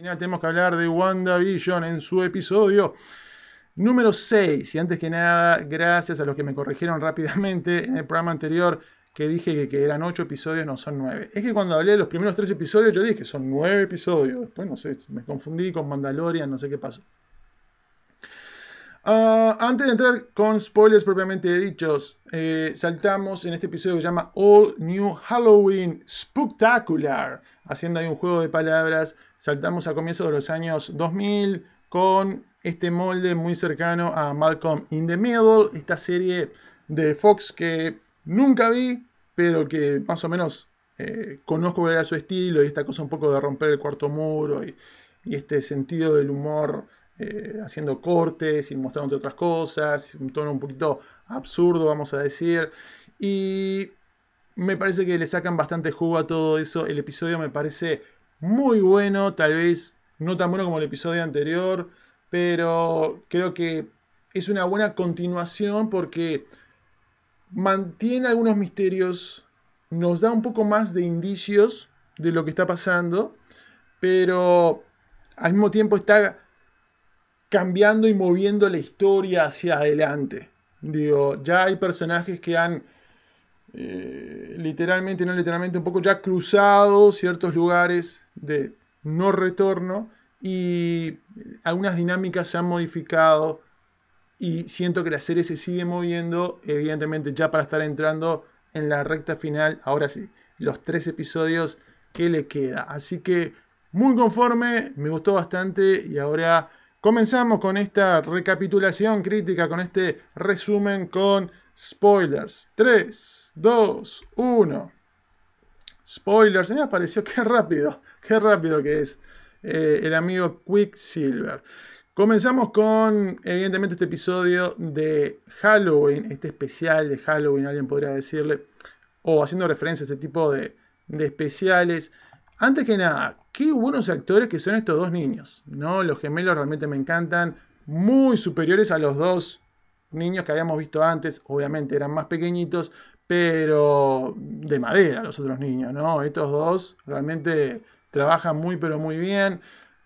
final tenemos que hablar de WandaVision en su episodio número 6. Y antes que nada, gracias a los que me corrigieron rápidamente en el programa anterior que dije que, eran 8 episodios, no son 9. Es que cuando hablé de los primeros 3 episodios yo dije que son 9 episodios. Después no sé, me confundí con Mandalorian, no sé qué pasó. Ah, antes de entrar con spoilers propiamente dichos, eh, saltamos en este episodio que se llama All New Halloween Spectacular, haciendo ahí un juego de palabras. Saltamos a comienzos de los años 2000 con este molde muy cercano a Malcolm in the Middle, esta serie de Fox que nunca vi, pero que más o menos eh, conozco cuál era su estilo y esta cosa un poco de romper el cuarto muro y este sentido del humor eh, haciendo cortes y mostrándote otras cosas, un tono un poquito absurdo, vamos a decir. Y me parece que le sacan bastante jugo a todo eso. El episodio me parece muy bueno, tal vez no tan bueno como el episodio anterior, pero creo que es una buena continuación porque mantiene algunos misterios, nos da un poco más de indicios de lo que está pasando, pero al mismo tiempo está cambiando y moviendo la historia hacia adelante. Digo, ya hay personajes que han eh, literalmente, no literalmente, un poco ya cruzado ciertos lugares de no retorno y algunas dinámicas se han modificado y siento que la serie se sigue moviendo, evidentemente ya para estar entrando en la recta final, ahora sí, los tres episodios que le queda. Así que muy conforme, me gustó bastante y ahora Comenzamos con esta recapitulación crítica, con este resumen con spoilers. 3, 2, 1. Spoilers. Me apareció, qué rápido, qué rápido que es eh, el amigo Quicksilver. Comenzamos con, evidentemente, este episodio de Halloween, este especial de Halloween, alguien podría decirle, o haciendo referencia a ese tipo de, de especiales. Antes que nada, Qué buenos actores que son estos dos niños, ¿no? Los gemelos realmente me encantan, muy superiores a los dos niños que habíamos visto antes, obviamente eran más pequeñitos, pero de madera los otros niños, ¿no? Estos dos realmente trabajan muy pero muy bien.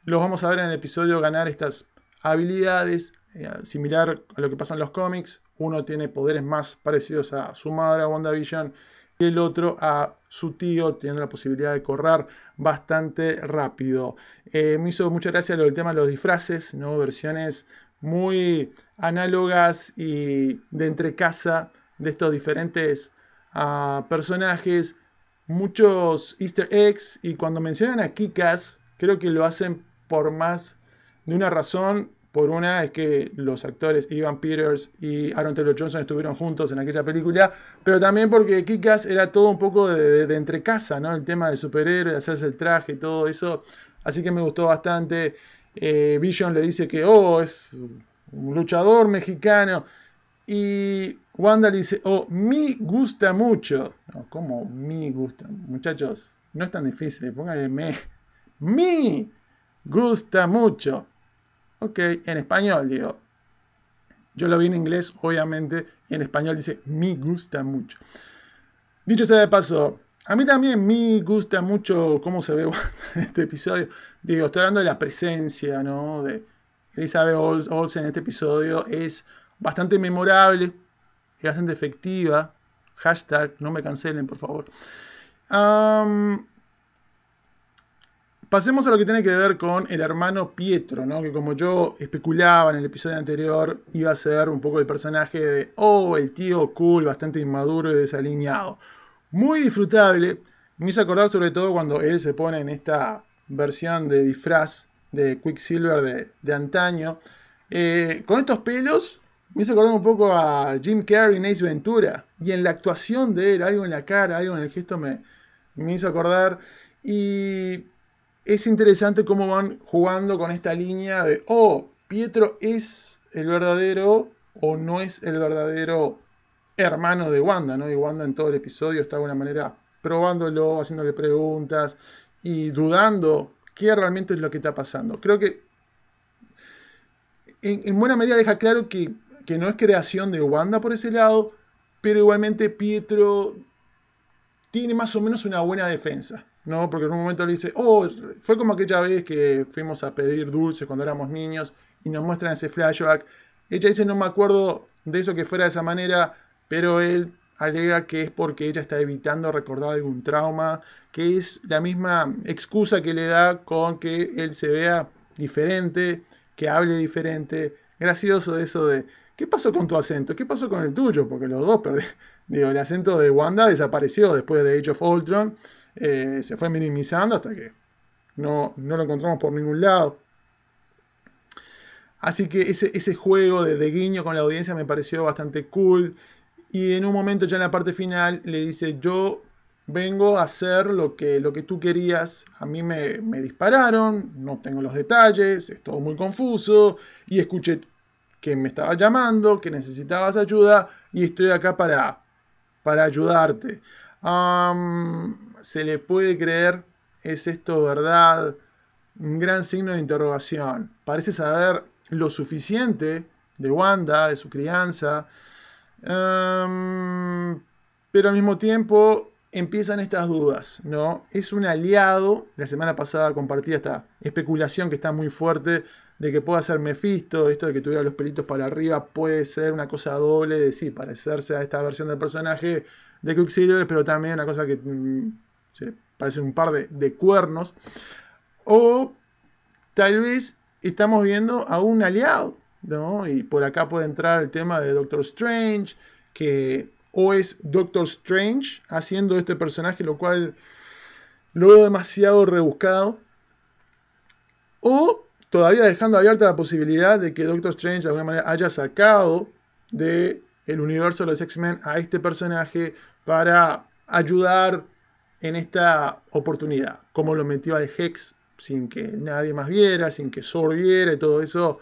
Los vamos a ver en el episodio ganar estas habilidades, eh, similar a lo que pasa en los cómics. Uno tiene poderes más parecidos a su madre, a WandaVision, y el otro a su tío, teniendo la posibilidad de correr bastante rápido. Eh, me hizo mucha gracia lo del tema de los disfraces, ¿no? versiones muy análogas y de entre casa de estos diferentes ah, personajes, muchos easter eggs y cuando mencionan a Kikas, creo que lo hacen por más de una razón por una es que los actores Ivan Peters y Aaron Taylor Johnson estuvieron juntos en aquella película, pero también porque Kikas era todo un poco de, de, entrecasa, ¿no? El tema del superhéroe, de hacerse el traje, y todo eso. Así que me gustó bastante. Eh, Vision le dice que, oh, es un luchador mexicano. Y Wanda le dice, oh, me gusta mucho. No, ¿Cómo me gusta? Muchachos, no es tan difícil, Póngale me. Me gusta mucho ok, en español, digo. Yo lo vi en inglés, obviamente, y en español dice, me gusta mucho. Dicho sea de paso, a mí también me gusta mucho cómo se ve en este episodio. Digo, estoy hablando de la presencia, ¿no? De Elizabeth Olsen en este episodio es bastante memorable y bastante efectiva. Hashtag, no me cancelen, por favor. Pasemos a lo que tiene que ver con el hermano Pietro, ¿no? que como yo especulaba en el episodio anterior, iba a ser un poco el personaje de, oh, el tío cool, bastante inmaduro y desalineado. Muy disfrutable, me hizo acordar sobre todo cuando él se pone en esta versión de disfraz de Quicksilver de, antaño. Eh, con estos pelos me hizo acordar un poco a Jim Carrey en Ace Ventura. Y en la actuación de él, algo en la cara, algo en el gesto me, me hizo acordar. Y es interesante cómo van jugando con esta línea de, oh, Pietro es el verdadero o no es el verdadero hermano de Wanda, ¿no? Y Wanda en todo el episodio está de alguna manera probándolo, haciéndole preguntas y dudando qué realmente es lo que está pasando. Creo que en, buena medida deja claro que, que no es creación de Wanda por ese lado, pero igualmente Pietro tiene más o menos una buena defensa. ¿no? Porque en un momento le dice, oh, fue como aquella vez que fuimos a pedir dulces cuando éramos niños y nos muestran ese flashback. Ella dice, no me acuerdo de eso que fuera de esa manera, pero él alega que es porque ella está evitando recordar algún trauma, que es la misma excusa que le da con que él se vea diferente, que hable diferente. Gracioso eso de, ¿qué pasó con tu acento? ¿Qué pasó con el tuyo? Porque los dos perdieron Digo, el acento de Wanda desapareció después de Age of Ultron eh, se fue minimizando hasta que no, no, lo encontramos por ningún lado. Así que ese, juego de, guiño con la audiencia me pareció bastante cool. Y en un momento ya en la parte final le dice, yo vengo a hacer lo que, lo que tú querías. A mí me, me dispararon, no tengo los detalles, es todo muy confuso. Y escuché que me estaba llamando, que necesitabas ayuda y estoy acá para, para ayudarte se le puede creer, ¿es esto verdad? Un gran signo de interrogación. Parece saber lo suficiente de Wanda, de su crianza, pero al mismo tiempo empiezan estas dudas, ¿no? Es un aliado, la semana pasada compartí esta especulación que está muy fuerte de que pueda ser Mephisto, esto de que tuviera los pelitos para arriba puede ser una cosa doble, de sí, parecerse a esta versión del personaje, de Quicksilver, pero también una cosa que mm, parece un par de, cuernos. O tal vez estamos viendo a un aliado, ¿no? Y por acá puede entrar el tema de Doctor Strange, que o es Doctor Strange haciendo este personaje, lo cual lo veo demasiado rebuscado. O todavía dejando abierta la posibilidad de que Doctor Strange de alguna manera haya sacado del El universo de los X-Men a este personaje para ayudar en esta oportunidad. Como lo metió al Hex sin que nadie más viera, sin que Sor viera y todo eso.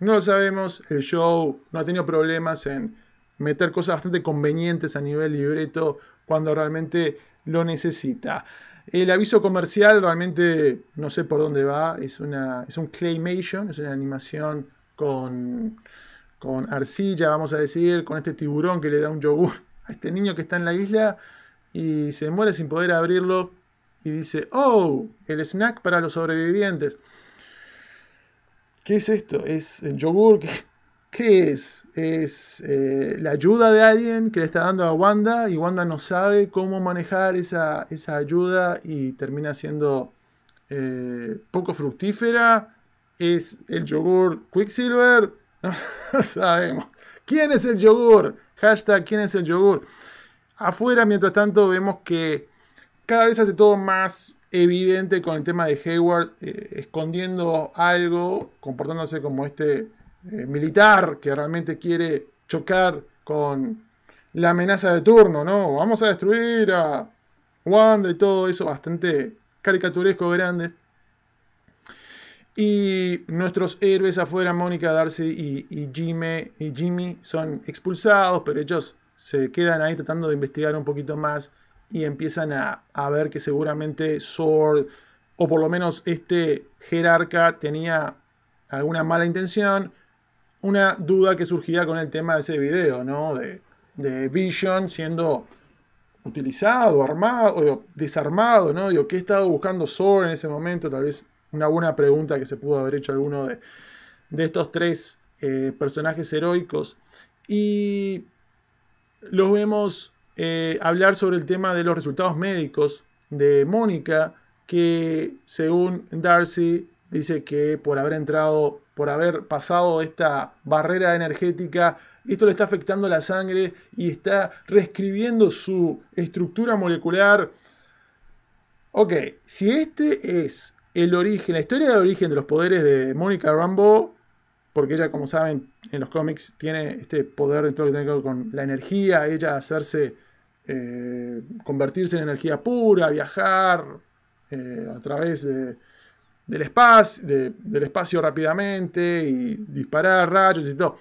No lo sabemos. El show no ha tenido problemas en meter cosas bastante convenientes a nivel libreto cuando realmente lo necesita. El aviso comercial realmente no sé por dónde va. Es, una, es un claymation, es una animación con, con arcilla, vamos a decir, con este tiburón que le da un yogur a este niño que está en la isla y se muere sin poder abrirlo y dice, oh, el snack para los sobrevivientes. ¿Qué es esto? ¿Es el yogur? ¿Qué, es? Es eh, la ayuda de alguien que le está dando a Wanda y Wanda no sabe cómo manejar esa, ayuda y termina siendo eh, poco fructífera. ¿Es el yogur Quicksilver? no sabemos. ¿Quién es el yogur? Hashtag, ¿quién es el yogur? Afuera, mientras tanto, vemos que cada vez hace todo más evidente con el tema de Hayward eh, escondiendo algo, comportándose como este eh, militar que realmente quiere chocar con la amenaza de turno, ¿no? Vamos a destruir a Wanda y todo eso, bastante caricaturesco, grande. Y nuestros héroes afuera, Mónica, Darcy y, Jimmy, y Jimmy, son expulsados, pero ellos se quedan ahí tratando de investigar un poquito más y empiezan a, ver que seguramente Sword, o por lo menos este jerarca, tenía alguna mala intención. Una duda que surgía con el tema de ese video, ¿no? De, Vision siendo utilizado, armado, o desarmado, ¿no? Digo, ¿qué estaba buscando Sword en ese momento? Tal vez una buena pregunta que se pudo haber hecho alguno de, de estos tres eh, personajes heroicos. Y los vemos eh, hablar sobre el tema de los resultados médicos de Mónica, que según Darcy dice que por haber entrado, por haber pasado esta barrera energética, esto le está afectando la sangre y está reescribiendo su estructura molecular. Ok, si este es origen, la historia de origen de los poderes de Mónica Rambo, porque ella, como saben, en los cómics tiene este poder dentro que tiene con la energía, ella hacerse, eh, convertirse en energía pura, viajar eh, a través del, espacio, del espacio rápidamente y disparar rayos y todo.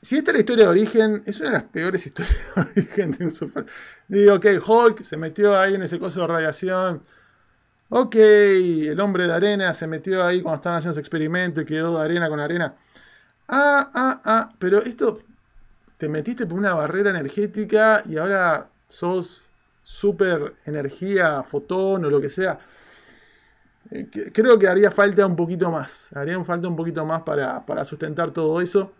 Si esta es la historia de origen, es una de las peores historias de origen de un super. Digo, ok, Hulk se metió ahí en ese coso de radiación Ok, el hombre de arena se metió ahí cuando estaban haciendo ese experimento y quedó de arena con arena. Ah, ah, ah, pero esto te metiste por una barrera energética y ahora sos super energía, fotón o lo que sea. Eh, creo que haría falta un poquito más. Haría falta un poquito más para, sustentar todo eso.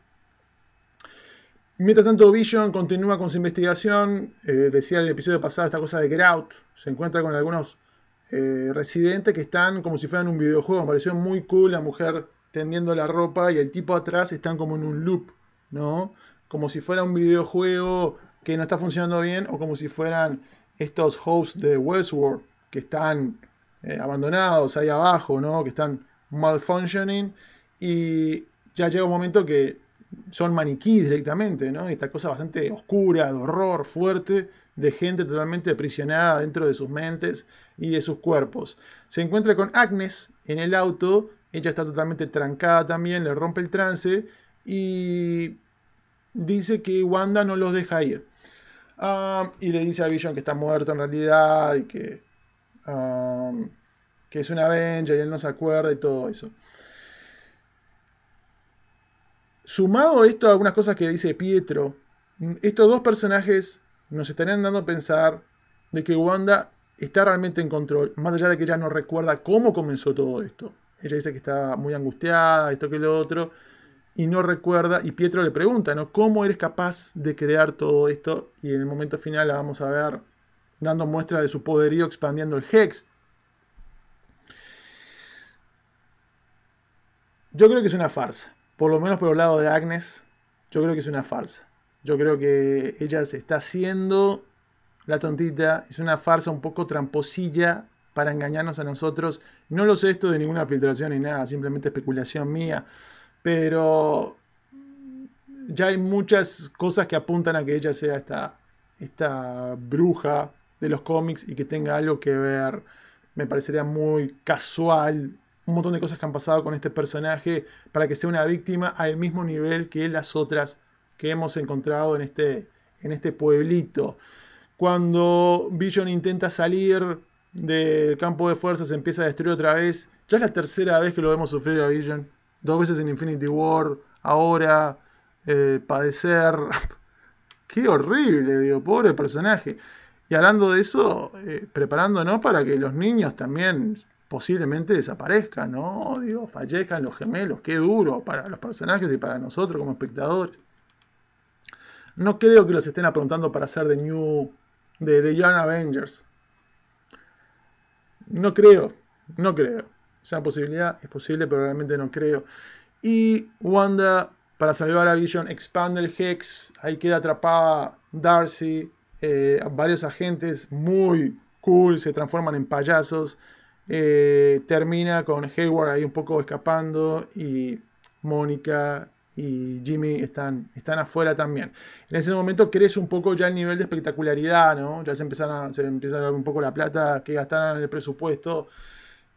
Mientras tanto, Vision continúa con su investigación. Eh, decía en el episodio pasado esta cosa de Grout. Se encuentra con algunos eh, residente que están como si fueran un videojuego. Me pareció muy cool la mujer tendiendo la ropa y el tipo atrás están como en un loop, ¿no? Como si fuera un videojuego que no está funcionando bien o como si fueran estos hosts de Westworld que están eh, abandonados ahí abajo, ¿no? Que están malfunctioning y ya llega un momento que son maniquíes directamente, ¿no? Y esta cosa bastante oscura, de horror, fuerte, de gente totalmente aprisionada dentro de sus mentes y de sus cuerpos. Se encuentra con Agnes en el auto, ella está totalmente trancada también, le rompe el trance y dice que Wanda no los deja ir. Ah, y le dice a Vision que está muerto en realidad y que, ah, que es una Avenger y él no se acuerda y todo eso. Sumado esto a algunas cosas que dice Pietro, estos dos personajes nos estarían dando a pensar de que Wanda está realmente en control, más allá de que ella no recuerda cómo comenzó todo esto. Ella dice que está muy angustiada, esto que lo otro, y no recuerda, y Pietro le pregunta, ¿no? ¿Cómo eres capaz de crear todo esto? Y en el momento final la vamos a ver dando muestra de su poderío, expandiendo el Hex. Yo creo que es una farsa, por lo menos por el lado de Agnes, yo creo que es una farsa. Yo creo que ella se está haciendo la tontita, es una farsa un poco tramposilla para engañarnos a nosotros. No lo sé esto de ninguna filtración ni nada, simplemente especulación mía, pero ya hay muchas cosas que apuntan a que ella sea esta, esta bruja de los cómics y que tenga algo que ver. Me parecería muy casual un montón de cosas que han pasado con este personaje para que sea una víctima al mismo nivel que las otras que hemos encontrado en este, en este pueblito. Cuando Vision intenta salir del campo de fuerzas, empieza a destruir otra vez. Ya es la tercera vez que lo vemos sufrir a Vision. Dos veces en Infinity War, ahora, eh, padecer. Qué horrible, digo, pobre personaje. Y hablando de eso, eh, preparándonos para que los niños también posiblemente desaparezcan, ¿no? Digo, fallezcan los gemelos, qué duro para los personajes y para nosotros como espectadores. No creo que los estén apuntando para hacer de New. de, The Young Avengers. No creo, no creo. Es sea, posibilidad es posible, pero realmente no creo. Y Wanda, para salvar a Vision, expande el Hex. Ahí queda atrapada Darcy. Eh, varios agentes muy cool se transforman en payasos. Eh, termina con Hayward ahí un poco escapando. Y Mónica y Jimmy están, están afuera también. En ese momento crece un poco ya el nivel de espectacularidad, ¿no? Ya se, empieza a dar un poco la plata que gastaron en el presupuesto.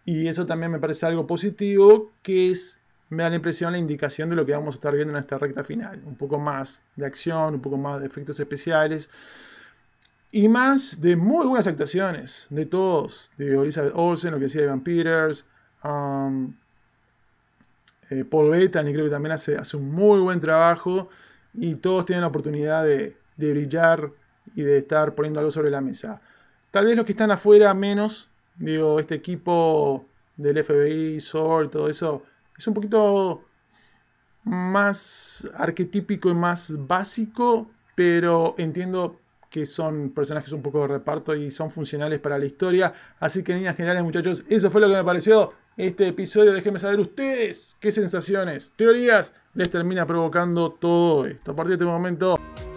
Y eso también me parece algo positivo, que es, me da la impresión, la indicación de lo que vamos a estar viendo en esta recta final. Un poco más de acción, un poco más de efectos especiales. Y más de muy buenas actuaciones de todos, de Elizabeth Olsen, lo que decía Ivan Peters, um, Paul eh, Paul Bettany creo que también hace, hace un muy buen trabajo y todos tienen la oportunidad de, brillar y de estar poniendo algo sobre la mesa. Tal vez los que están afuera menos, digo, este equipo del FBI, SOR, todo eso, es un poquito más arquetípico y más básico, pero entiendo que son personajes un poco de reparto y son funcionales para la historia. Así que niñas, generales, muchachos, eso fue lo que me pareció este episodio. Déjenme saber ustedes qué sensaciones, teorías les termina provocando todo esto. A partir de este momento...